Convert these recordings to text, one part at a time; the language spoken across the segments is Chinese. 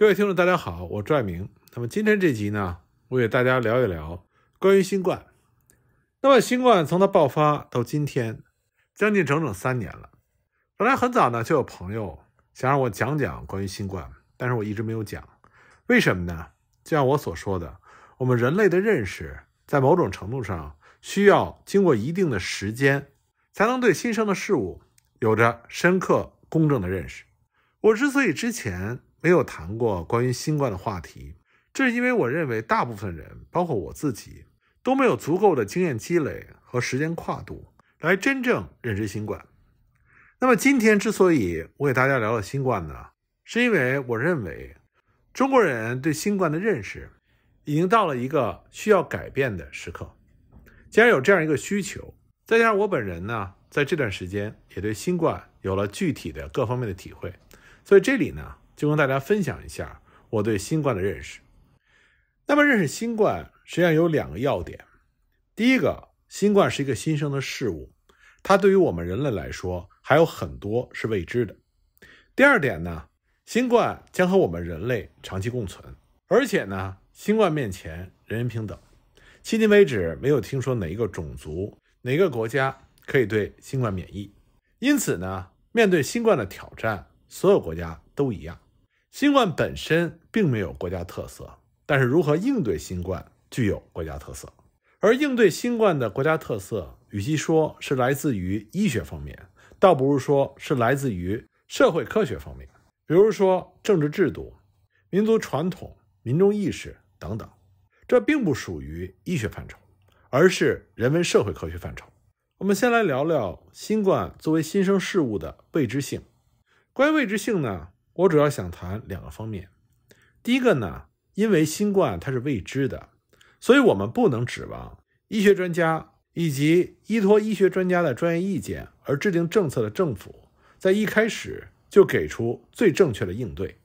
各位听众，大家好，我赵爱明。那么今天这集呢，我给大家聊一聊关于新冠。那么新冠从它爆发到今天，将近整整三年了。本来很早呢，就有朋友想让我讲讲关于新冠，但是我一直没有讲。为什么呢？就像我所说的，我们人类的认识在某种程度上需要经过一定的时间，才能对新生的事物有着深刻、公正的认识。我之所以之前，没有谈过关于新冠的话题，这是因为我认为大部分人，包括我自己，都没有足够的经验积累和时间跨度来真正认知新冠。那么今天之所以我给大家聊聊新冠呢，是因为我认为中国人对新冠的认识已经到了一个需要改变的时刻。既然有这样一个需求，再加上我本人呢，在这段时间也对新冠有了具体的各方面的体会，所以这里呢。就跟大家分享一下我对新冠的认识。那么认识新冠实际上有两个要点：第一个，新冠是一个新生的事物，它对于我们人类来说还有很多是未知的；第二点呢，新冠将和我们人类长期共存，而且呢，新冠面前人人平等。迄今为止，没有听说哪一个种族、哪个国家可以对新冠免疫。因此呢，面对新冠的挑战，所有国家都一样。新冠本身并没有国家特色，但是如何应对新冠具有国家特色。而应对新冠的国家特色，与其说是来自于医学方面，倒不如说是来自于社会科学方面。比如说政治制度、民族传统、民众意识等等，这并不属于医学范畴，而是人文社会科学范畴。我们先来聊聊新冠作为新生事物的未知性。关于未知性呢？我主要想谈两个方面。第一个呢，因为新冠它是未知的，所以我们不能指望医学专家以及依托医学专家的专业意见而制定政策的政府，在一开始就给出最正确的应对。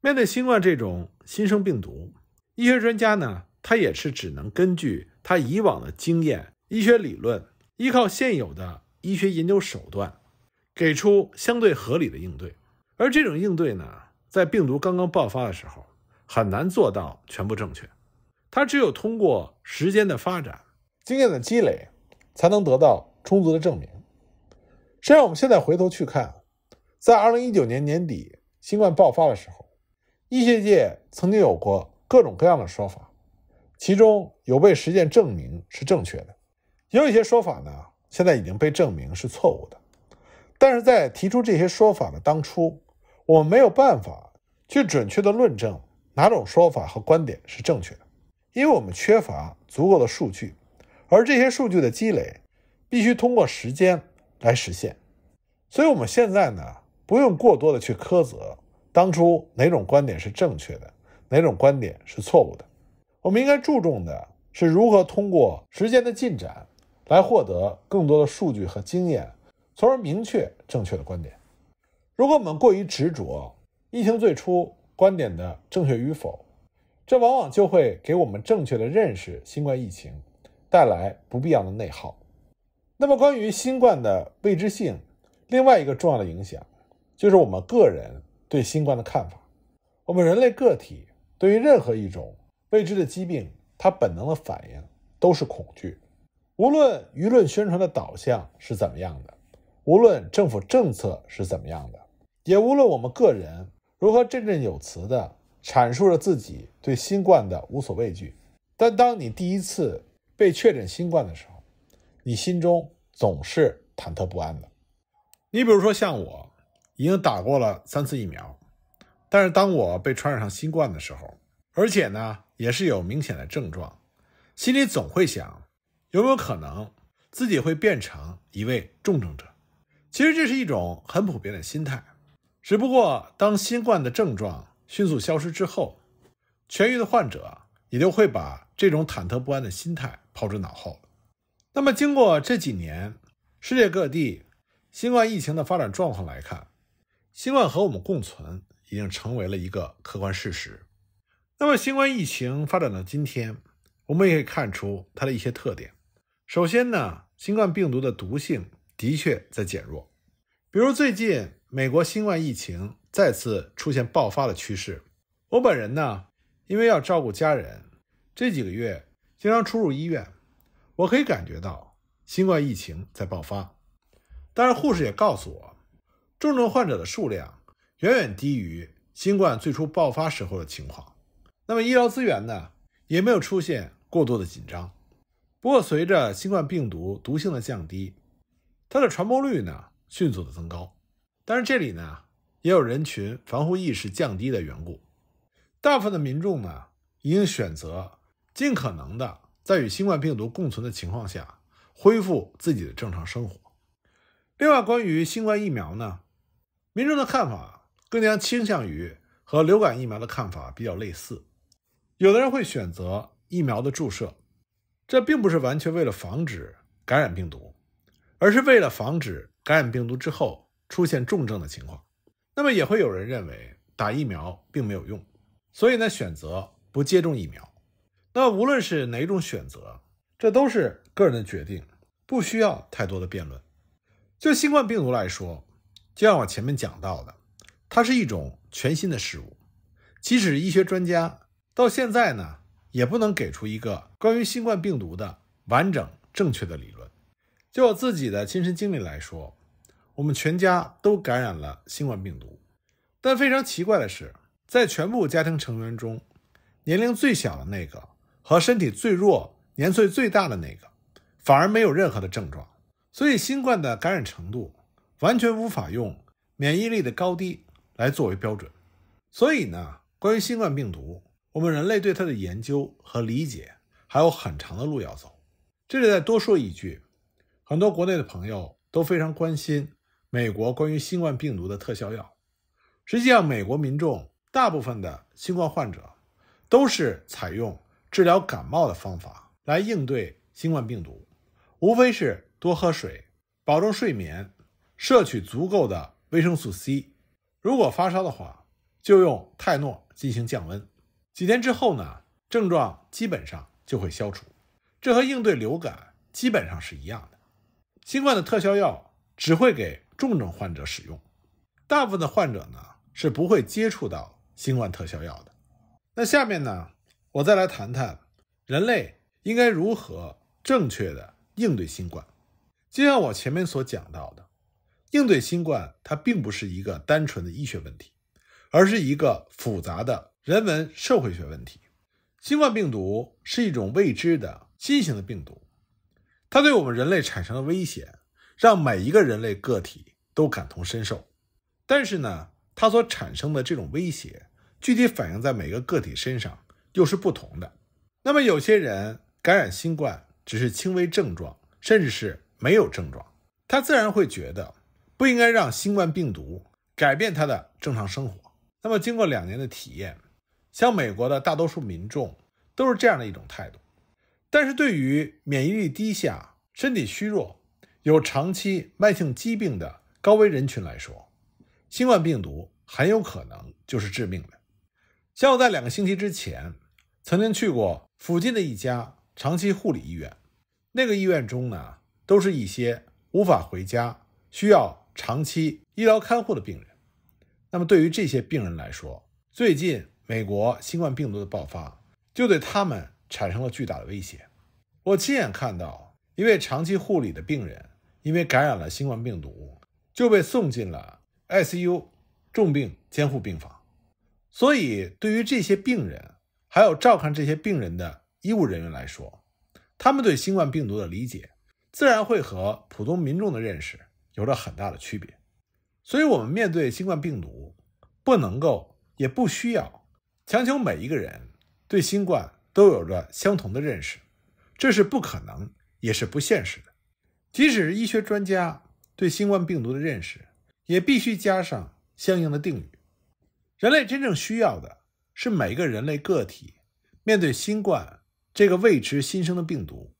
面对新冠这种新生病毒，医学专家呢，他也是只能根据他以往的经验、医学理论，依靠现有的医学研究手段，给出相对合理的应对。而这种应对呢，在病毒刚刚爆发的时候，很难做到全部正确。它只有通过时间的发展、经验的积累，才能得到充足的证明。实际上，我们现在回头去看，在二零一九年年底新冠爆发的时候，医学界曾经有过各种各样的说法，其中有被实践证明是正确的，也有一些说法呢，现在已经被证明是错误的。但是在提出这些说法的当初，我们没有办法去准确的论证哪种说法和观点是正确的，因为我们缺乏足够的数据，而这些数据的积累必须通过时间来实现。所以，我们现在呢，不用过多的去苛责当初哪种观点是正确的，哪种观点是错误的。我们应该注重的是如何通过时间的进展来获得更多的数据和经验，从而明确正确的观点。如果我们过于执着疫情最初观点的正确与否，这往往就会给我们正确的认识新冠疫情带来不必要的内耗。那么，关于新冠的未知性，另外一个重要的影响就是我们个人对新冠的看法。我们人类个体对于任何一种未知的疾病，它本能的反应都是恐惧。无论舆论宣传的导向是怎么样的，无论政府政策是怎么样的。也无论我们个人如何振振有词地阐述着自己对新冠的无所畏惧，但当你第一次被确诊新冠的时候，你心中总是忐忑不安的。你比如说，像我，已经打过了三次疫苗，但是当我被传染上新冠的时候，而且呢，也是有明显的症状，心里总会想，有没有可能自己会变成一位重症者？其实这是一种很普遍的心态。只不过，当新冠的症状迅速消失之后，痊愈的患者也就会把这种忐忑不安的心态抛之脑后。那么，经过这几年世界各地新冠疫情的发展状况来看，新冠和我们共存已经成为了一个客观事实。那么，新冠疫情发展到今天，我们也可以看出它的一些特点。首先呢，新冠病毒的毒性的确在减弱，比如最近。美国新冠疫情再次出现爆发的趋势。我本人呢，因为要照顾家人，这几个月经常出入医院，我可以感觉到新冠疫情在爆发。当然，护士也告诉我，重症患者的数量远远低于新冠最初爆发时候的情况。那么医疗资源呢，也没有出现过多的紧张。不过，随着新冠病毒毒性的降低，它的传播率呢，迅速的增高。但是这里呢，也有人群防护意识降低的缘故，大部分的民众呢已经选择尽可能的在与新冠病毒共存的情况下恢复自己的正常生活。另外，关于新冠疫苗呢，民众的看法更加倾向于和流感疫苗的看法比较类似，有的人会选择疫苗的注射，这并不是完全为了防止感染病毒，而是为了防止感染病毒之后。出现重症的情况，那么也会有人认为打疫苗并没有用，所以呢选择不接种疫苗。那无论是哪种选择，这都是个人的决定，不需要太多的辩论。就新冠病毒来说，就像我前面讲到的，它是一种全新的事物，即使医学专家到现在呢，也不能给出一个关于新冠病毒的完整正确的理论。就我自己的亲身经历来说。我们全家都感染了新冠病毒，但非常奇怪的是，在全部家庭成员中，年龄最小的那个和身体最弱、年岁最大的那个，反而没有任何的症状。所以，新冠的感染程度完全无法用免疫力的高低来作为标准。所以呢，关于新冠病毒，我们人类对它的研究和理解还有很长的路要走。这里再多说一句，很多国内的朋友都非常关心。美国关于新冠病毒的特效药，实际上美国民众大部分的新冠患者都是采用治疗感冒的方法来应对新冠病毒，无非是多喝水、保证睡眠、摄取足够的维生素 C，如果发烧的话就用泰诺进行降温。几天之后呢，症状基本上就会消除，这和应对流感基本上是一样的。新冠的特效药只会给。重症患者使用，大部分的患者呢是不会接触到新冠特效药的。那下面呢，我再来谈谈人类应该如何正确的应对新冠。就像我前面所讲到的，应对新冠它并不是一个单纯的医学问题，而是一个复杂的人文社会学问题。新冠病毒是一种未知的新型的病毒，它对我们人类产生了威胁。让每一个人类个体都感同身受，但是呢，它所产生的这种威胁，具体反映在每个个体身上又是不同的。那么，有些人感染新冠只是轻微症状，甚至是没有症状，他自然会觉得不应该让新冠病毒改变他的正常生活。那么，经过两年的体验，像美国的大多数民众都是这样的一种态度。但是对于免疫力低下、身体虚弱，有长期慢性疾病的高危人群来说，新冠病毒很有可能就是致命的。像我在两个星期之前曾经去过附近的一家长期护理医院，那个医院中呢，都是一些无法回家、需要长期医疗看护的病人。那么对于这些病人来说，最近美国新冠病毒的爆发就对他们产生了巨大的威胁。我亲眼看到一位长期护理的病人。因为感染了新冠病毒，就被送进了 ICU 重病监护病房，所以对于这些病人，还有照看这些病人的医务人员来说，他们对新冠病毒的理解，自然会和普通民众的认识有着很大的区别。所以，我们面对新冠病毒，不能够，也不需要强求每一个人对新冠都有着相同的认识，这是不可能，也是不现实的。即使是医学专家对新冠病毒的认识，也必须加上相应的定语。人类真正需要的是每个人类个体面对新冠这个未知新生的病毒，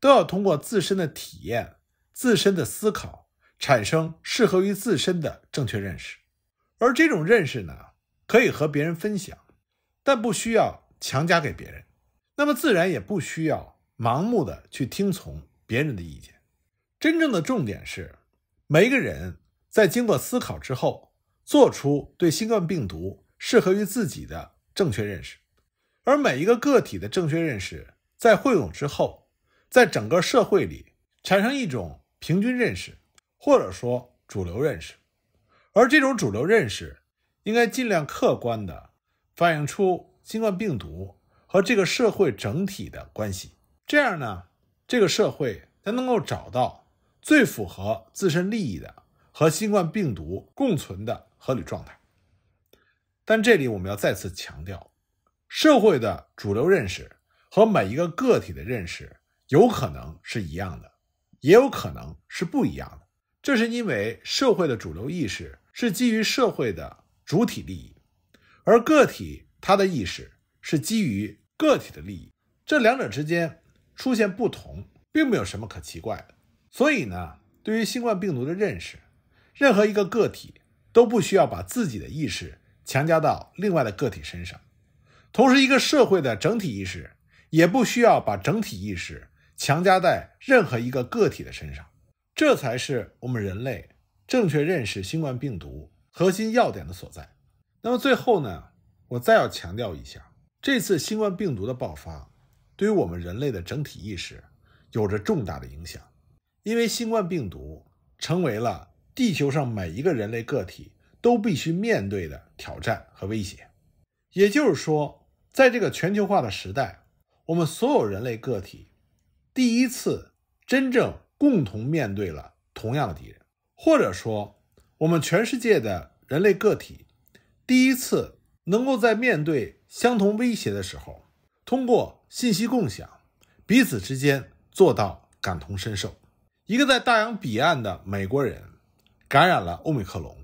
都要通过自身的体验、自身的思考，产生适合于自身的正确认识。而这种认识呢，可以和别人分享，但不需要强加给别人。那么自然也不需要盲目的去听从别人的意见。真正的重点是，每一个人在经过思考之后，做出对新冠病毒适合于自己的正确认识，而每一个个体的正确认识在汇总之后，在整个社会里产生一种平均认识，或者说主流认识，而这种主流认识应该尽量客观的反映出新冠病毒和这个社会整体的关系，这样呢，这个社会才能够找到。最符合自身利益的和新冠病毒共存的合理状态。但这里我们要再次强调，社会的主流认识和每一个个体的认识有可能是一样的，也有可能是不一样的。这是因为社会的主流意识是基于社会的主体利益，而个体他的意识是基于个体的利益，这两者之间出现不同，并没有什么可奇怪的。所以呢，对于新冠病毒的认识，任何一个个体都不需要把自己的意识强加到另外的个体身上；同时，一个社会的整体意识也不需要把整体意识强加在任何一个个体的身上。这才是我们人类正确认识新冠病毒核心要点的所在。那么最后呢，我再要强调一下，这次新冠病毒的爆发，对于我们人类的整体意识有着重大的影响。因为新冠病毒成为了地球上每一个人类个体都必须面对的挑战和威胁，也就是说，在这个全球化的时代，我们所有人类个体第一次真正共同面对了同样的敌人，或者说，我们全世界的人类个体第一次能够在面对相同威胁的时候，通过信息共享，彼此之间做到感同身受。一个在大洋彼岸的美国人感染了欧米克隆，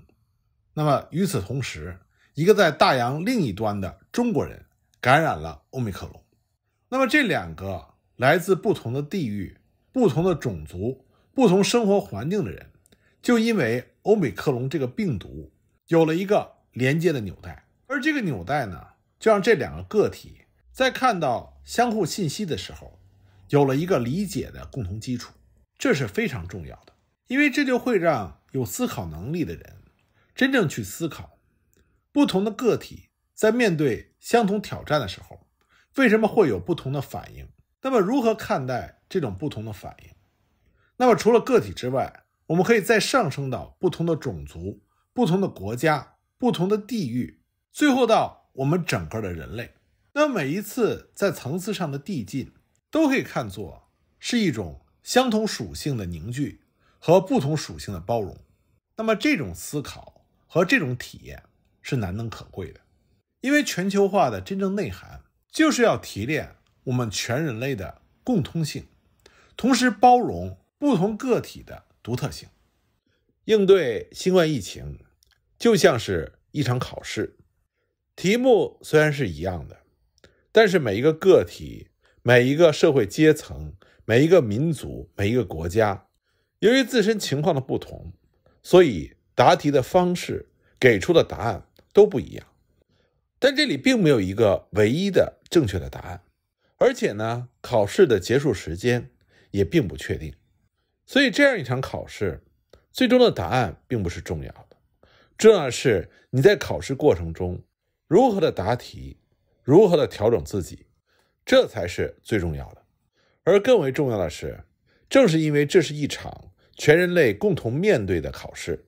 那么与此同时，一个在大洋另一端的中国人感染了欧米克隆，那么这两个来自不同的地域、不同的种族、不同生活环境的人，就因为欧美克隆这个病毒有了一个连接的纽带，而这个纽带呢，就让这两个个体在看到相互信息的时候，有了一个理解的共同基础。这是非常重要的，因为这就会让有思考能力的人真正去思考，不同的个体在面对相同挑战的时候，为什么会有不同的反应？那么，如何看待这种不同的反应？那么，除了个体之外，我们可以再上升到不同的种族、不同的国家、不同的地域，最后到我们整个的人类。那每一次在层次上的递进，都可以看作是一种。相同属性的凝聚和不同属性的包容，那么这种思考和这种体验是难能可贵的，因为全球化的真正内涵就是要提炼我们全人类的共通性，同时包容不同个体的独特性。应对新冠疫情就像是一场考试，题目虽然是一样的，但是每一个个体、每一个社会阶层。每一个民族，每一个国家，由于自身情况的不同，所以答题的方式给出的答案都不一样。但这里并没有一个唯一的正确的答案，而且呢，考试的结束时间也并不确定。所以这样一场考试，最终的答案并不是重要的，重要的是你在考试过程中如何的答题，如何的调整自己，这才是最重要的。而更为重要的是，正是因为这是一场全人类共同面对的考试，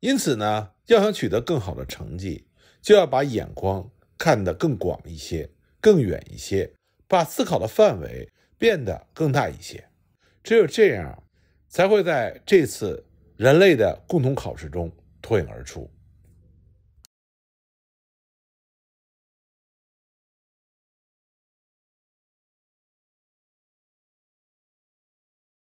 因此呢，要想取得更好的成绩，就要把眼光看得更广一些、更远一些，把思考的范围变得更大一些。只有这样，才会在这次人类的共同考试中脱颖而出。